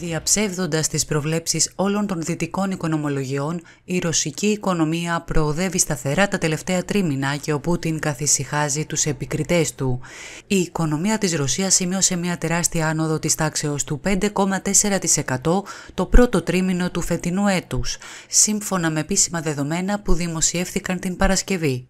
Διαψεύδοντας τις προβλέψεις όλων των δυτικών οικονομολογιών, η ρωσική οικονομία προοδεύει σταθερά τα τελευταία τρίμηνα και ο Πούτιν καθησυχάζει τους επικριτές του. Η οικονομία της Ρωσίας σημείωσε μια τεράστια άνοδο της τάξεως του 5,4% το πρώτο τρίμηνο του φετινού έτους, σύμφωνα με επίσημα δεδομένα που δημοσιεύθηκαν την Παρασκευή.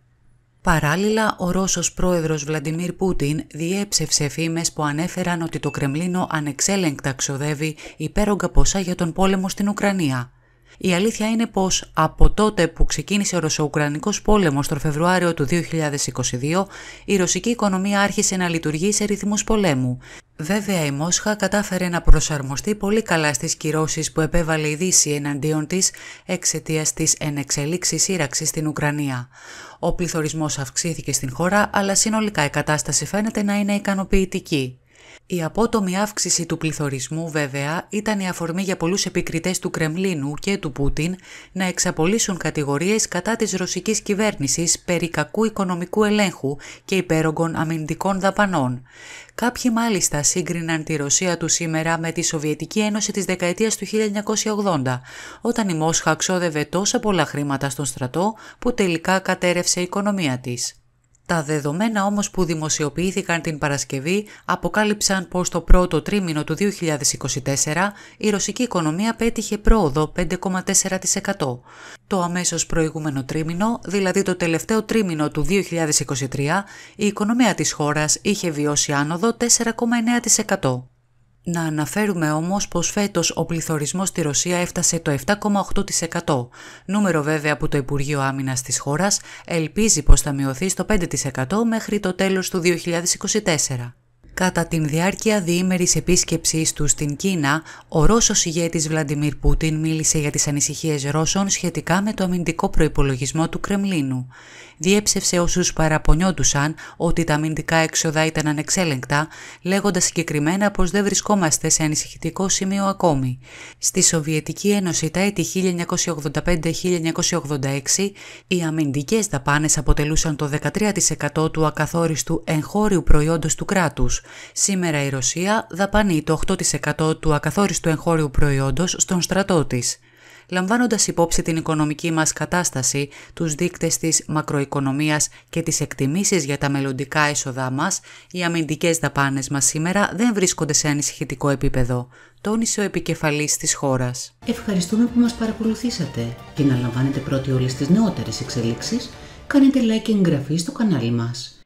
Παράλληλα, ο Ρώσος πρόεδρος Βλαντιμίρ Πούτιν διέψευσε φήμες που ανέφεραν ότι το Κρεμλίνο ανεξέλεγκτα ξοδεύει υπέρογκα ποσά για τον πόλεμο στην Ουκρανία. Η αλήθεια είναι πως από τότε που ξεκίνησε ο Ρωσο-Ουκρανικός πόλεμος τον Φεβρουάριο του 2022, η ρωσική οικονομία άρχισε να λειτουργεί σε ρυθμούς πολέμου, Βέβαια η Μόσχα κατάφερε να προσαρμοστεί πολύ καλά στις κυρώσεις που επέβαλε η Δύση εναντίον της εξαιτίας της ενεξελίξης σύραξης στην Ουκρανία. Ο πληθωρισμός αυξήθηκε στην χώρα αλλά συνολικά η κατάσταση φαίνεται να είναι ικανοποιητική. Η απότομη αύξηση του πληθωρισμού βέβαια ήταν η αφορμή για πολλούς επικριτές του Κρεμλίνου και του Πούτιν να εξαπολύσουν κατηγορίες κατά της ρωσικής κυβέρνησης περί κακού οικονομικού ελέγχου και υπέρογκων αμυντικών δαπανών. Κάποιοι μάλιστα σύγκριναν τη Ρωσία του σήμερα με τη Σοβιετική Ένωση της δεκαετίας του 1980, όταν η Μόσχα ξόδευε τόσα πολλά χρήματα στον στρατό που τελικά κατέρευσε η οικονομία της. Τα δεδομένα όμως που δημοσιοποιήθηκαν την Παρασκευή αποκάλυψαν πως το πρώτο τρίμηνο του 2024 η ρωσική οικονομία πέτυχε πρόοδο 5,4%. Το αμέσως προηγούμενο τρίμηνο, δηλαδή το τελευταίο τρίμηνο του 2023, η οικονομία της χώρας είχε βιώσει άνοδο 4,9%. Να αναφέρουμε όμως πως φέτος ο πληθωρισμός στη Ρωσία έφτασε το 7,8%, νούμερο βέβαια που το Υπουργείο Άμυνας της χώρας ελπίζει πως θα μειωθεί στο 5% μέχρι το τέλος του 2024. Κατά την διάρκεια διήμερης επίσκεψής του στην Κίνα, ο Ρώσος ηγέτης Βλαντιμίρ Πούτιν μίλησε για τις ανησυχίες Ρώσων σχετικά με το αμυντικό προϋπολογισμό του Κρεμλίνου. Διέψευσε όσους παραπονιόντουσαν ότι τα αμυντικά έξοδα ήταν ανεξέλεγκτα, λέγοντας συγκεκριμένα πως δεν βρισκόμαστε σε ανησυχητικό σημείο ακόμη. Στη Σοβιετική Ένωση τα έτη 1985-1986 οι αμυντικές δαπάνες αποτελούσαν το 13% του ακαθόριστου εγχώριου προϊόντος του κράτους. Σήμερα η Ρωσία δαπανεί το 8% του ακαθόριστου εγχώριου προϊόντος στον στρατό της. Λαμβάνοντας υπόψη την οικονομική μας κατάσταση, τους δείκτες της μακροοικονομίας και τις εκτιμήσεις για τα μελλοντικά έσοδά μας, οι αμυντικές δαπάνες μας σήμερα δεν βρίσκονται σε ανησυχητικό επίπεδο, τόνισε ο επικεφαλής της χώρας. Ευχαριστούμε που μας παρακολουθήσατε και να λαμβάνετε πρώτοι όλες τις νεότερες εξελίξεις, κάνετε like και εγγραφή στο κανάλι μας.